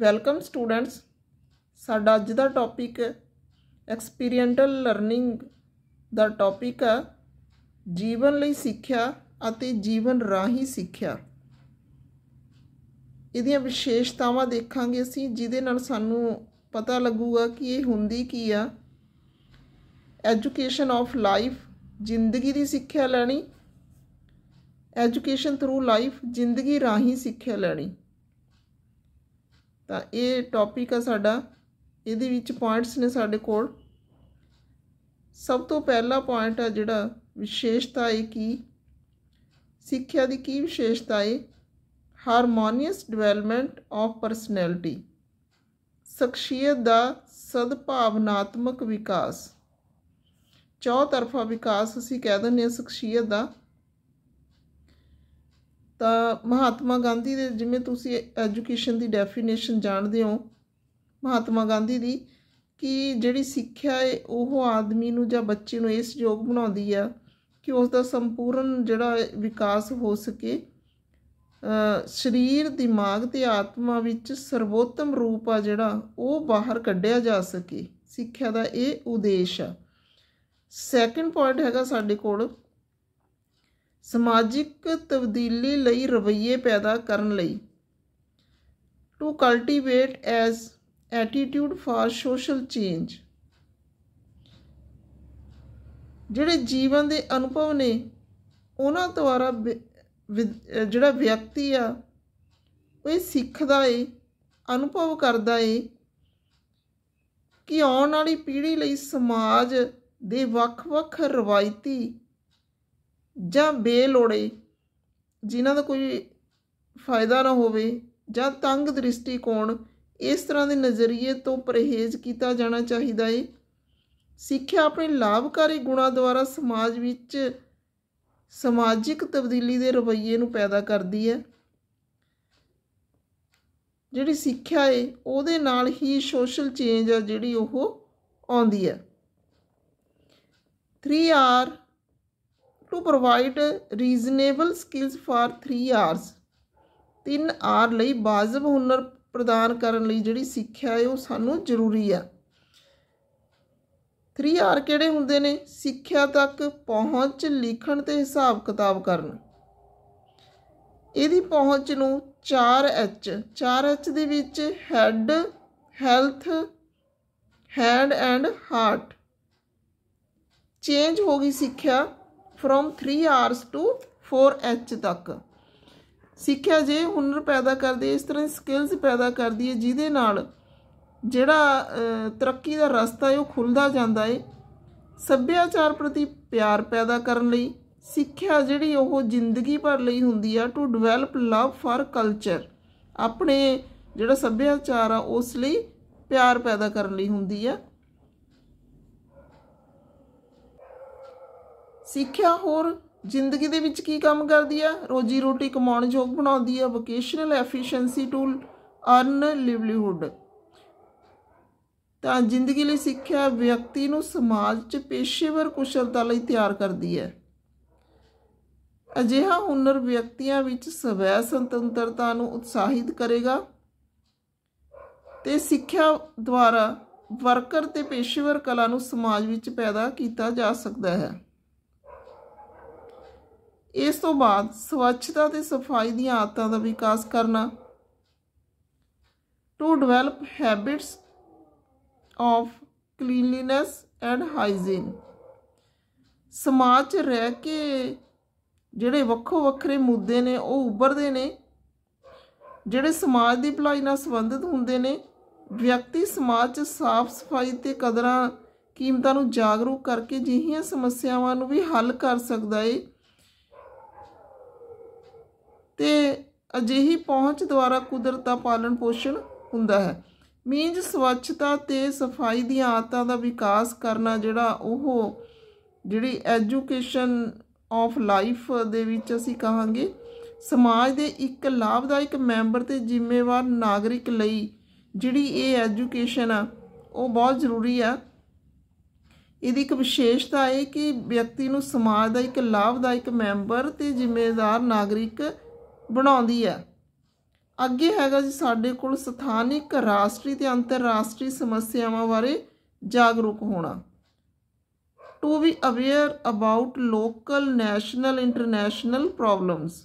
welcome students ਸਾਡਾ ਅੱਜ ਦਾ ਟੌਪਿਕ ਐਕਸਪੀਰੀਐਂਟਲ ਲਰਨਿੰਗ ਦਾ ਟੌਪਿਕ ਹੈ ਜੀਵਨ ਲਈ ਸਿੱਖਿਆ ਅਤੇ ਜੀਵਨ ਰਾਹੀਂ ਸਿੱਖਿਆ ਇਹਦੀਆਂ ਵਿਸ਼ੇਸ਼ਤਾਵਾਂ ਦੇਖਾਂਗੇ ਅਸੀਂ ਜਿਹਦੇ ਨਾਲ ਸਾਨੂੰ ਪਤਾ ਲੱਗੂਗਾ ਕਿ ਇਹ ਹੁੰਦੀ ਕੀ ਆ ਐਜੂਕੇਸ਼ਨ ਆਫ ਲਾਈਫ ਜ਼ਿੰਦਗੀ ਦੀ ਸਿੱਖਿਆ ਲੈਣੀ ਐਜੂਕੇਸ਼ਨ ਥਰੂ ਲਾਈਫ ਜ਼ਿੰਦਗੀ ਰਾਹੀਂ ਸਿੱਖਿਆ ਲੈਣੀ ਤਾਂ ਇਹ ਟੌਪਿਕ ਆ ਸਾਡਾ ਇਹਦੇ ਵਿੱਚ ਪੁਆਇੰਟਸ ਨੇ ਸਾਡੇ ਕੋਲ ਸਭ ਤੋਂ ਪਹਿਲਾ ਪੁਆਇੰਟ ਆ ਜਿਹੜਾ ਵਿਸ਼ੇਸ਼ਤਾ ਹੈ ਕੀ ਸਿੱਖਿਆ ਦੀ ਕੀ ਵਿਸ਼ੇਸ਼ਤਾ ਹੈ ਹਾਰਮੋਨੀਅਸ ਡਿਵੈਲਪਮੈਂਟ ਆਫ ਪਰਸਨੈਲਿਟੀ ਸ਼ਖਸੀਅਤ ਦਾ ਸਦਭਾਵਨਾਤਮਕ ਵਿਕਾਸ ਚੌਤਰਫਾ ਵਿਕਾਸ ਅਸੀਂ ਕਹਿ ਦਿੰਦੇ ਹਾਂ ਸ਼ਖਸੀਅਤ ਦਾ ਤਾਂ ਮਹਾਤਮਾ ਗਾਂਧੀ ਦੇ ਜਿਵੇਂ ਤੁਸੀਂ ਐਜੂਕੇਸ਼ਨ ਦੀ ਡੈਫੀਨੇਸ਼ਨ ਜਾਣਦੇ ਹੋ ਮਹਾਤਮਾ ਗਾਂਧੀ ਦੀ ਕਿ ਜਿਹੜੀ ਸਿੱਖਿਆ ਹੈ ਉਹ ਆਦਮੀ ਨੂੰ ਜਾਂ ਬੱਚੇ ਨੂੰ ਇਸ ਯੋਗ ਬਣਾਉਂਦੀ ਆ ਕਿ ਉਸ ਦਾ ਸੰਪੂਰਨ ਜਿਹੜਾ ਵਿਕਾਸ ਹੋ ਸਕੇ ਸਰੀਰ ਦਿਮਾਗ ਤੇ ਆਤਮਾ ਵਿੱਚ ਸਰਵੋਤਮ ਰੂਪ ਆ ਜਿਹੜਾ ਉਹ ਬਾਹਰ ਕੱਢਿਆ ਜਾ ਸਕੇ ਸਿੱਖਿਆ ਦਾ ਇਹ ਉਦੇਸ਼ ਆ ਸੈਕੰਡ ਪੁਆਇੰਟ ਹੈਗਾ ਸਾਡੇ ਕੋਲ ਸਮਾਜਿਕ ਤਬਦੀਲੀ ਲਈ ਰਵਈਏ ਪੈਦਾ ਕਰਨ ਲਈ to cultivate as attitude for social change ਜਿਹੜੇ ਜੀਵਨ ਦੇ ਅਨੁਭਵ ਨੇ ਉਹਨਾਂ ਦੁਆਰਾ ਜਿਹੜਾ ਵਿਅਕਤੀ ਆ ਉਹ ਇਹ ਸਿੱਖਦਾ ਏ ਅਨੁਭਵ ਕਰਦਾ ਏ ਕਿ ਆਉਣ ਵਾਲੀ ਪੀੜ੍ਹੀ ਲਈ ਸਮਾਜ ਦੇ ਵੱਖ-ਵੱਖ ਰਵਾਇਤੀ ਜਾਂ ਬੇਲੋੜੇ ਜਿਨ੍ਹਾਂ ਦਾ ਕੋਈ ਫਾਇਦਾ ਨਾ ਹੋਵੇ ਜਾਂ ਤੰਗ ਦ੍ਰਿਸ਼ਟੀਕੋਣ ਇਸ ਤਰ੍ਹਾਂ ਦੇ ਨਜ਼ਰੀਏ ਤੋਂ ਪਰਹੇਜ਼ ਕੀਤਾ ਜਾਣਾ ਚਾਹੀਦਾ ਹੈ ਸਿੱਖਿਆ ਆਪਣੇ ਲਾਭਕਾਰੀ ਗੁਣਾਂ ਦੁਆਰਾ ਸਮਾਜ ਵਿੱਚ ਸਮਾਜਿਕ ਤਬਦੀਲੀ ਦੇ ਰਵੱਈਏ ਨੂੰ ਪੈਦਾ ਕਰਦੀ ਹੈ ਜਿਹੜੀ ਸਿੱਖਿਆ ਹੈ ਉਹਦੇ ਨਾਲ ਹੀ ਸੋਸ਼ਲ ਚੇਂਜ ਆ ਜਿਹੜੀ ਉਹ ਆਉਂਦੀ ਹੈ 3 R to provide reasonable skills for 3 R's 3 R ਲਈ ਬਾਜ਼ਬ ਹੁਨਰ ਪ੍ਰਦਾਨ ਕਰਨ ਲਈ ਜਿਹੜੀ ਸਿੱਖਿਆ ਹੈ ਉਹ ਸਾਨੂੰ ਜ਼ਰੂਰੀ ਆ 3 ਆਰ ਕਿਹੜੇ ਹੁੰਦੇ ਨੇ ਸਿੱਖਿਆ ਤੱਕ ਪਹੁੰਚ ਲਿਖਣ ਤੇ ਹਿਸਾਬ ਕਿਤਾਬ ਕਰਨ ਇਹਦੀ ਪਹੁੰਚ ਨੂੰ 4H 4H ਦੇ ਵਿੱਚ head health hand and heart change ਹੋ ਗਈ ਸਿੱਖਿਆ ਫਰੋਮ 3 ਆਰਸ ਟੂ 4 ਐਚ ਤੱਕ ਸਿੱਖਿਆ ਜੇ ਹੁਨਰ ਪੈਦਾ ਕਰਦੀ ਇਸ ਤਰ੍ਹਾਂ ਸਕਿੱਲਸ ਪੈਦਾ ਕਰਦੀ ਹੈ ਜਿਹਦੇ ਨਾਲ ਜਿਹੜਾ ਤਰੱਕੀ ਦਾ ਰਸਤਾ ਹੈ ਉਹ ਖੁੱਲਦਾ ਜਾਂਦਾ ਹੈ ਸੱਭਿਆਚਾਰ ਪ੍ਰਤੀ ਪਿਆਰ ਪੈਦਾ ਕਰਨ ਲਈ ਸਿੱਖਿਆ ਜਿਹੜੀ ਉਹ ਜ਼ਿੰਦਗੀ ਭਰ ਲਈ ਹੁੰਦੀ ਆ to develop love for culture ਆਪਣੇ ਜਿਹੜਾ ਸੱਭਿਆਚਾਰ ਆ ਉਸ ਲਈ ਪਿਆਰ ਪੈਦਾ ਕਰਨ ਲਈ ਹੁੰਦੀ ਆ ਸਿੱਖਿਆ ਹੋਰ ਜ਼ਿੰਦਗੀ ਦੇ ਵਿੱਚ ਕੀ ਕੰਮ ਕਰਦੀ ਆ ਰੋਜੀ ਰੋਟੀ ਕਮਾਉਣ ਯੋਗ ਬਣਾਉਂਦੀ ਆ vocational efficiency tool earn livelihood ਤਾਂ ਜ਼ਿੰਦਗੀ ਲਈ ਸਿੱਖਿਆ ਵਿਅਕਤੀ ਨੂੰ ਸਮਾਜ 'ਚ ਪੇਸ਼ੇਵਰ ਕੁਸ਼ਲਤਾ ਲਈ ਤਿਆਰ ਕਰਦੀ ਹੈ ਅਜਿਹਾ ਹੁਨਰ ਵਿਅਕਤੀਆਂ ਵਿੱਚ ਸਵੈ ਸੰਤੰਤਰਤਾ ਨੂੰ ਉਤਸ਼ਾਹਿਤ ਕਰੇਗਾ ਤੇ ਸਿੱਖਿਆ ਦੁਆਰਾ ਵਰਕਰ ਤੇ ਪੇਸ਼ੇਵਰ ਕਲਾ ਨੂੰ ਸਮਾਜ ਵਿੱਚ ਪੈਦਾ ਕੀਤਾ ਜਾ ਸਕਦਾ ਹੈ ਇਸ ਤੋਂ ਬਾਅਦ ਸਵੱਛਤਾ ਤੇ ਸਫਾਈ ਦੀਆਂ ਆਦਤਾਂ ਦਾ ਵਿਕਾਸ ਕਰਨਾ to develop habits of cleanliness and hygiene ਸਮਾਜ 'ਚ ਰਹਿ ਕੇ ਜਿਹੜੇ ਵੱਖੋ ਵੱਖਰੇ ਮੁੱਦੇ ਨੇ ਉਹ ਉੱਭਰਦੇ ਨੇ ਜਿਹੜੇ ਸਮਾਜ ਦੀ ਭਲਾਈ ਨਾਲ ਸੰਬੰਧਿਤ ਹੁੰਦੇ ਨੇ ਵਿਅਕਤੀ ਸਮਾਜ 'ਚ ਸਾਫ਼ ਸਫਾਈ ਤੇ ਕਦਰਾਂ ਕੀਮਤਾਂ ਨੂੰ ਜਾਗਰੂਕ ਕਰਕੇ ਜਿਹੀਆਂ ਸਮੱਸਿਆਵਾਂ ਨੂੰ ਵੀ ਹੱਲ ਕਰ ਸਕਦਾ ਏ ਤੇ ਅਜਿਹੀ ਪਹੁੰਚ ਦੁਆਰਾ ਕੁਦਰਤ ਦਾ ਪਾਲਣ ਪੋਸ਼ਣ ਹੁੰਦਾ ਹੈ ਮੀਨਜ ਸਵੱਛਤਾ ਤੇ ਸਫਾਈ ਦੀਆਂ ਆਦਤਾਂ ਦਾ ਵਿਕਾਸ ਕਰਨਾ ਜਿਹੜਾ ਉਹ ਜਿਹੜੀ ਐਜੂਕੇਸ਼ਨ ਆਫ ਲਾਈਫ ਦੇ ਵਿੱਚ ਅਸੀਂ ਕਹਾਂਗੇ ਸਮਾਜ ਦੇ ਇੱਕ ਲਾਭਦਾਇਕ ਮੈਂਬਰ ਤੇ ਜ਼ਿੰਮੇਵਾਰ ਨਾਗਰਿਕ ਲਈ ਜਿਹੜੀ ਇਹ ਐਜੂਕੇਸ਼ਨ ਆ ਉਹ ਬਹੁਤ ਜ਼ਰੂਰੀ ਆ ਇਹਦੀ ਇੱਕ ਵਿਸ਼ੇਸ਼ਤਾ ਹੈ ਕਿ ਵਿਅਕਤੀ ਨੂੰ ਸਮਾਜ ਦਾ ਇੱਕ ਲਾਭਦਾਇਕ ਮੈਂਬਰ ਤੇ ਜ਼ਿੰਮੇਵਾਰ ਨਾਗਰਿਕ ਬਣਾਉਂਦੀ ਹੈ ਅੱਗੇ ਹੈਗਾ ਜੀ ਸਾਡੇ ਕੋਲ ਸਥਾਨਿਕ ਰਾਸ਼ਟਰੀ ਤੇ ਅੰਤਰਰਾਸ਼ਟਰੀ ਸਮੱਸਿਆਵਾਂ ਬਾਰੇ ਜਾਗਰੂਕ ਹੋਣਾ to be aware about local national international problems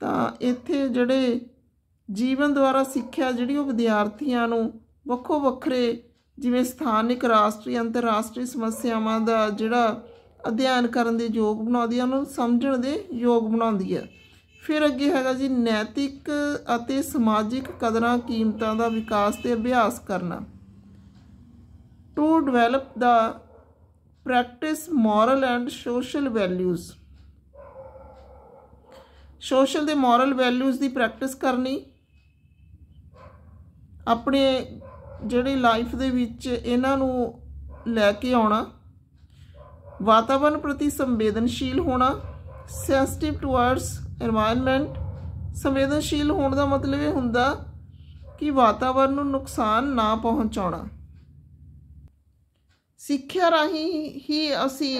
ਤਾਂ ਇੱਥੇ ਜਿਹੜੇ ਜੀਵਨ ਦੁਆਰਾ ਸਿੱਖਿਆ ਜਿਹੜੀ ਉਹ ਵਿਦਿਆਰਥੀਆਂ ਨੂੰ ਵੱਖੋ ਵੱਖਰੇ ਜਿਵੇਂ ਸਥਾਨਿਕ ਰਾਸ਼ਟਰੀ ਅੰਤਰਰਾਸ਼ਟਰੀ ਸਮੱਸਿਆਵਾਂ ਦਾ ਜਿਹੜਾ ਅਧਿਐਨ ਕਰਨ ਦੇ ਯੋਗ ਬਣਾਉਂਦੀ ਹੈ ਉਹਨਾਂ ਨੂੰ ਸਮਝਣ ਦੇ ਯੋਗ ਬਣਾਉਂਦੀ ਹੈ ਫਿਰ ਅੱਗੇ ਹੈਗਾ ਜੀ ਨੈਤਿਕ ਅਤੇ ਸਮਾਜਿਕ ਕਦਰਾਂ ਕੀਮਤਾਂ ਦਾ ਵਿਕਾਸ ਤੇ ਅਭਿਆਸ ਕਰਨਾ to develop the practice moral and social values social ਦੇ ਮੋਰਲ ਵੈਲਿਊਜ਼ ਦੀ ਪ੍ਰੈਕਟਿਸ ਕਰਨੀ ਆਪਣੇ ਜਿਹੜੇ ਲਾਈਫ ਦੇ ਵਿੱਚ ਇਹਨਾਂ ਨੂੰ ਲੈ ਕੇ ਆਉਣਾ ਵਾਤਾਵਰਣ ਪ੍ਰਤੀ ਸੰਵੇਦਨਸ਼ੀਲ ਹੋਣਾ ਸੈਂਸਿਟਿਵ ਟੁਵਰਡਸ এনवायरमेंट ਸੰਵੇਦਨਸ਼ੀਲ ਹੋਣ ਦਾ ਮਤਲਬ ਇਹ ਹੁੰਦਾ ਕਿ ਵਾਤਾਵਰਣ ਨੂੰ ਨੁਕਸਾਨ ਨਾ ਪਹੁੰਚਾਉਣਾ ਸਿੱਖਿਆ ਰਾਹੀਂ ਹੀ ਅਸੀਂ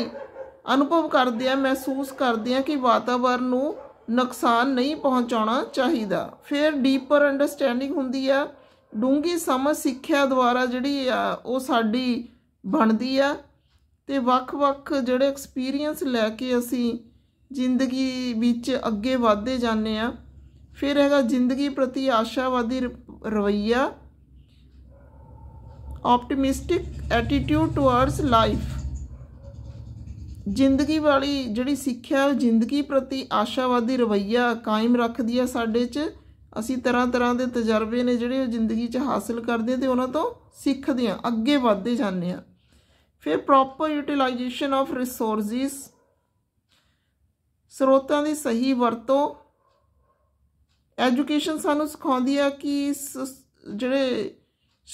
ਅਨੁਭਵ ਕਰਦੇ ਆ ਮਹਿਸੂਸ ਕਰਦੇ ਆ ਕਿ ਵਾਤਾਵਰਣ ਨੂੰ ਨੁਕਸਾਨ ਨਹੀਂ ਪਹੁੰਚਾਉਣਾ ਚਾਹੀਦਾ ਫਿਰ ਡੀਪਰ ਅੰਡਰਸਟੈਂਡਿੰਗ ਹੁੰਦੀ ਆ ਡੂੰਗੀ ਸਮਝ ਸਿੱਖਿਆ ਦੁਆਰਾ ਜਿਹੜੀ ਆ ਉਹ ਸਾਡੀ ਬਣਦੀ ਆ ਤੇ ਵੱਖ-ਵੱਖ ਜਿਹੜੇ ਐਕਸਪੀਰੀਅੰਸ ਲੈ ਕੇ ਅਸੀਂ ਜ਼ਿੰਦਗੀ ਵਿੱਚ ਅੱਗੇ ਵਧਦੇ ਜਾਂਦੇ ਆ ਫਿਰ ਹੈਗਾ ਜ਼ਿੰਦਗੀ ਪ੍ਰਤੀ ਆਸ਼ਾਵਾਦੀ ਰਵਈਆ ਆਪਟੀਮਿਸਟਿਕ ਐਟੀਟਿਊਡ ਟੁਵਰਡਸ ਲਾਈਫ ਜ਼ਿੰਦਗੀ ਵਾਲੀ ਜਿਹੜੀ ਸਿੱਖਿਆ ਜ਼ਿੰਦਗੀ ਪ੍ਰਤੀ ਆਸ਼ਾਵਾਦੀ ਰਵਈਆ ਕਾਇਮ ਰੱਖਦੀ ਆ ਸਾਡੇ 'ਚ ਅਸੀਂ ਤਰ੍ਹਾਂ ਤਰ੍ਹਾਂ ਦੇ ਤਜਰਬੇ ਨੇ ਜਿਹੜੇ ਉਹ ਜ਼ਿੰਦਗੀ 'ਚ ਹਾਸਲ ਕਰਦੇ ਤੇ ਉਹਨਾਂ ਤੋਂ ਸਿੱਖਦੇ ਆ ਅੱਗੇ ਵਧਦੇ ਜਾਂਦੇ ਆ ਫਿਰ ਪ੍ਰੋਪਰ ਯੂਟਿਲਾਈਜੇਸ਼ਨ ਆਫ ਰਿਸੋਰਸਿਸ ਸਰੋਤਾਂ ਦੀ ਸਹੀ ਵਰਤੋਂ ਐਜੂਕੇਸ਼ਨ ਸਾਨੂੰ ਸਿਖਾਉਂਦੀ ਆ ਕਿ ਜਿਹੜੇ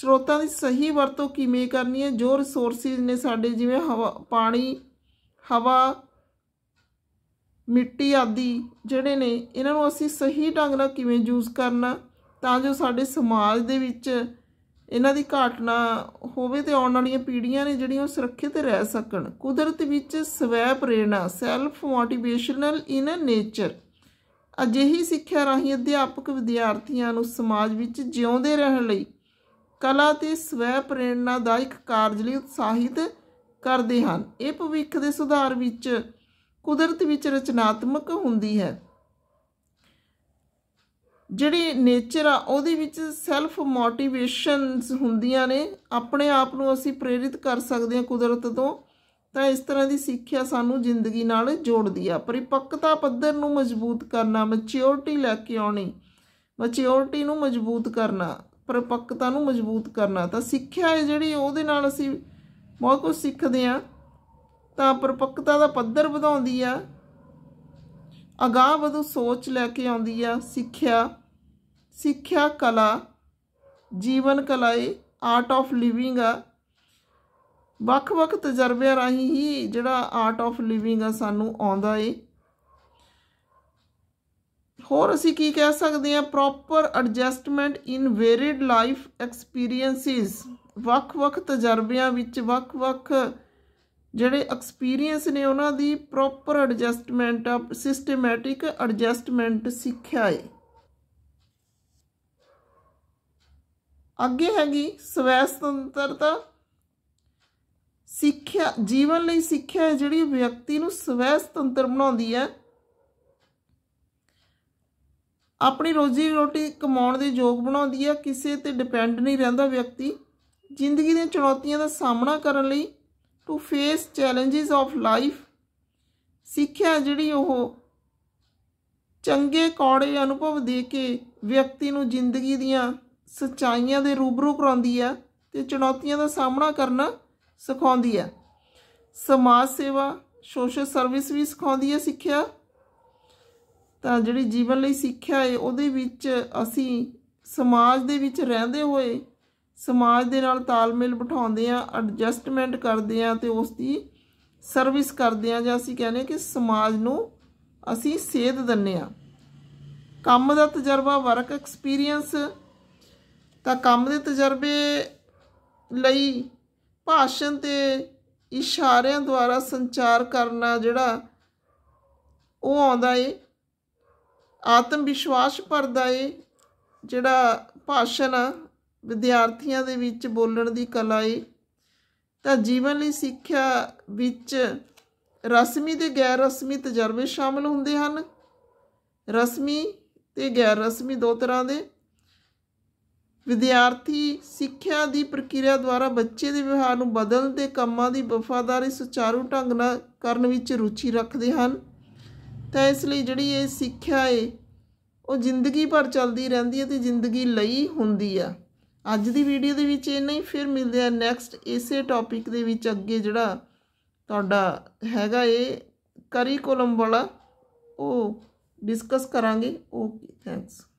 ਸਰੋਤਾਂ ਦੀ ਸਹੀ ਵਰਤੋਂ ਕਿਵੇਂ ਕਰਨੀ ਹੈ ਜੋ ਰਿਸੋਰਸਿਸ ਨੇ ਸਾਡੇ ਜਿਵੇਂ ਹਵਾ ਪਾਣੀ ਹਵਾ ਮਿੱਟੀ ਆਦਿ ਜਿਹੜੇ ਨੇ ਇਹਨਾਂ ਨੂੰ ਅਸੀਂ ਸਹੀ ਢੰਗ ਨਾਲ ਕਿਵੇਂ ਯੂਜ਼ ਕਰਨਾ ਤਾਂ ਜੋ ਸਾਡੇ ਸਮਾਜ ਦੇ ਵਿੱਚ ਇਹਨਾਂ ਦੀ ਘਾਟ ਨਾ ਹੋਵੇ ਤੇ ਆਉਣ ਵਾਲੀਆਂ ਪੀੜ੍ਹੀਆਂ ਨੇ ਜਿਹੜੀਆਂ ਉਹ ਸੁਰੱਖਿਅਤ ਰਹਿ ਸਕਣ ਕੁਦਰਤ ਵਿੱਚ ਸਵੈ ਪ੍ਰੇਰਣਾ ਸੈਲਫ ਮੋਟੀਵੇਸ਼ਨਲ ਇਨ ਨੇਚਰ ਅਜਿਹੀ ਸਿੱਖਿਆ ਰਾਹੀਂ ਅਧਿਆਪਕ ਵਿਦਿਆਰਥੀਆਂ ਨੂੰ ਸਮਾਜ ਵਿੱਚ ਜਿਉਂਦੇ ਰਹਿਣ ਲਈ ਕਲਾ ਤੇ ਸਵੈ ਪ੍ਰੇਰਣਾ ਦਾ ਇੱਕ ਕਾਰਜ ਲਈ ਉਤਸ਼ਾਹਿਤ ਕਰਦੇ ਹਨ ਇਹ ਭਵਿੱਖ ਦੇ ਸੁਧਾਰ ਵਿੱਚ ਕੁਦਰਤ ਵਿੱਚ ਰਚਨਾਤਮਕ ਹੁੰਦੀ ਹੈ ਜਿਹੜੀ ਨੇਚਰ ਆ ਉਹਦੇ ਵਿੱਚ ਸੈਲਫ ਮੋਟੀਵੇਸ਼ਨਸ ਹੁੰਦੀਆਂ ਨੇ ਆਪਣੇ ਆਪ ਨੂੰ ਅਸੀਂ ਪ੍ਰੇਰਿਤ ਕਰ ਸਕਦੇ ਹਾਂ ਕੁਦਰਤ ਤੋਂ ਤਾਂ ਇਸ ਤਰ੍ਹਾਂ ਦੀ ਸਿੱਖਿਆ ਸਾਨੂੰ ਜ਼ਿੰਦਗੀ ਨਾਲ ਜੋੜਦੀ ਆ ਪਰਿਪੱਕਤਾ ਪੱਧਰ ਨੂੰ ਮਜ਼ਬੂਤ ਕਰਨਾ ਮੈਚਿਓਰਿਟੀ ਲੈ ਕੇ ਆਉਣੀ ਮੈਚਿਓਰਿਟੀ ਨੂੰ ਮਜ਼ਬੂਤ ਕਰਨਾ ਪਰਿਪੱਕਤਾ ਨੂੰ ਮਜ਼ਬੂਤ ਕਰਨਾ ਤਾਂ ਸਿੱਖਿਆ ਹੈ ਜਿਹੜੀ ਉਹਦੇ ਨਾਲ ਅਸੀਂ ਬਹੁਤ ਕੁਝ ਸਿੱਖਦੇ ਆ ਤਾਂ ਪਰਿਪੱਕਤਾ ਦਾ ਪੱਧਰ ਵਧਾਉਂਦੀ ਆ ਅਗਾਹ ਵਧੂ ਸੋਚ ਲੈ ਕੇ ਆਉਂਦੀ ਆ ਸਿੱਖਿਆ ਸਿੱਖਿਆ ਕਲਾ ਜੀਵਨ ਕਲਾਏ ਆਰਟ ਆਫ ਲਿਵਿੰਗ ਆ ਵੱਖ-ਵੱਖ ਤਜਰਬਿਆਂ ਰਾਹੀਂ ਹੀ ਜਿਹੜਾ ਆਰਟ ਆਫ ਲਿਵਿੰਗ ਆ ਸਾਨੂੰ ਆਉਂਦਾ ਏ ਹੋਰ ਅਸੀਂ ਕੀ ਕਹਿ ਸਕਦੇ ਆ proper adjustment in varied life experiences ਵੱਖ-ਵੱਖ ਤਜਰਬਿਆਂ ਵਿੱਚ ਵੱਖ-ਵੱਖ ਜਿਹੜੇ ਐਕਸਪੀਰੀਐਂਸ ਨੇ ਉਹਨਾਂ ਦੀ ਪ੍ਰੋਪਰ ਐਡਜਸਟਮੈਂਟ ਆ ਸਿਸਟਮੈਟਿਕ ਐਡਜਸਟਮੈਂਟ ਸਿੱਖਿਆ ਏ ਅੱਗੇ ਹੈਗੀ ਸਵੈ ਸੁਤੰਤਰਤਾ ਸਿੱਖਿਆ ਜੀਵਨ ਲਈ ਸਿੱਖਿਆ ਹੈ ਜਿਹੜੀ ਵਿਅਕਤੀ ਨੂੰ ਸਵੈ ਸੁਤੰਤਰ ਬਣਾਉਂਦੀ ਹੈ ਆਪਣੀ ਰੋਜ਼ੀ ਰੋਟੀ ਕਮਾਉਣ ਦੇ ਯੋਗ ਬਣਾਉਂਦੀ ਹੈ ਕਿਸੇ ਤੇ ਡਿਪੈਂਡ ਨਹੀਂ ਰਹਿੰਦਾ ਵਿਅਕਤੀ ਜ਼ਿੰਦਗੀ ਦੀਆਂ ਚੁਣੌਤੀਆਂ ਦਾ ਸਾਹਮਣਾ ਕਰਨ ਲਈ to face challenges of life ਸਿੱਖਿਆ ਜਿਹੜੀ ਉਹ ਚੰਗੇ ਕੌੜੇ ਅਨੁਭਵ ਦੇ ਕੇ ਵਿਅਕਤੀ ਨੂੰ ਜ਼ਿੰਦਗੀ ਦੀਆਂ ਸਚਾਈਆਂ ਦੇ ਰੂਬਰੂ ਕਰਾਉਂਦੀ ਆ ਤੇ ਚੁਣੌਤੀਆਂ ਦਾ ਸਾਹਮਣਾ ਕਰਨਾ ਸਿਖਾਉਂਦੀ ਆ ਸਮਾਜ ਸੇਵਾ ਸੋਸ਼ਲ ਸਰਵਿਸ ਵੀ ਸਿਖਾਉਂਦੀ ਆ ਸਿੱਖਿਆ ਤਾਂ ਜਿਹੜੀ ਜੀਵਨ ਲਈ ਸਿੱਖਿਆ ਹੈ ਉਹਦੇ ਵਿੱਚ ਅਸੀਂ ਸਮਾਜ ਦੇ ਵਿੱਚ ਰਹਿੰਦੇ ਹੋਏ ਸਮਾਜ ਦੇ ਨਾਲ ਤਾਲਮੇਲ ਬਿਠਾਉਂਦੇ ਆ ਐਡਜਸਟਮੈਂਟ ਕਰਦੇ ਆ ਤੇ ਉਸ ਦੀ ਸਰਵਿਸ ਕਰਦੇ ਆ ਜਾਂ ਅਸੀਂ ਕਹਿੰਦੇ ਕਿ ਸਮਾਜ ਨੂੰ ਅਸੀਂ ਸੇਧ ਦਿੰਨੇ ਆ ਕੰਮ ਦਾ ਤਜਰਬਾ ਵਰਕ ਐਕਸਪੀਰੀਅੰਸ ਤਾਂ ਕੰਮ ਦੇ ਤਜਰਬੇ ਲਈ ਭਾਸ਼ਣ ਤੇ ਇਸ਼ਾਰਿਆਂ ਦੁਆਰਾ ਸੰਚਾਰ ਕਰਨਾ ਜਿਹੜਾ ਉਹ ਆਉਂਦਾ ਏ ਆਤਮ ਵਿਸ਼ਵਾਸ ਭਰਦਾ ਏ ਜਿਹੜਾ ਭਾਸ਼ਣ ਵਿਦਿਆਰਥੀਆਂ ਦੇ ਵਿੱਚ ਬੋਲਣ ਦੀ ਕਲਾ ਏ ਤਾਂ ਜੀਵਨ ਲਈ ਸਿੱਖਿਆ ਵਿੱਚ ਰਸਮੀ ਤੇ ਗੈਰ ਰਸਮੀ ਤਜਰਬੇ ਸ਼ਾਮਲ ਹੁੰਦੇ ਹਨ ਰਸਮੀ ਤੇ ਗੈਰ ਰਸਮੀ ਦੋ ਤਰ੍ਹਾਂ ਦੇ ਵਿਦਿਆਰਥੀ ਸਿੱਖਿਆ ਦੀ ਪ੍ਰਕਿਰਿਆ ਦੁਆਰਾ ਬੱਚੇ ਦੇ ਵਿਵਹਾਰ ਨੂੰ ਦੇ ਕੰਮਾਂ ਦੀ ਵਫਾਦਾਰੀ ਸੁਚਾਰੂ ਢੰਗ ਨਾਲ ਕਰਨ ਵਿੱਚ ਰੁਚੀ ਰੱਖਦੇ ਹਨ ਤਾਂ ਇਸ ਲਈ ਜਿਹੜੀ ਇਹ ਸਿੱਖਿਆ ਏ ਉਹ ਜ਼ਿੰਦਗੀ ਭਰ ਚੱਲਦੀ ਰਹਿੰਦੀ ਹੈ ਤੇ ਜ਼ਿੰਦਗੀ ਲਈ ਹੁੰਦੀ ਆ ਅੱਜ ਦੀ ਵੀਡੀਓ ਦੇ ਵਿੱਚ ਇੰਨਾ ਹੀ ਫਿਰ ਮਿਲਦੇ ਆ ਨੈਕਸਟ ਇਸੇ ਟੌਪਿਕ ਦੇ ਵਿੱਚ ਅੱਗੇ ਜਿਹੜਾ ਤੁਹਾਡਾ ਹੈਗਾ ਇਹ ਕਰੀਕੁਲਮ ਵਾਲਾ ਉਹ ਡਿਸਕਸ ਕਰਾਂਗੇ ਓਕੇ ਥੈਂਕਸ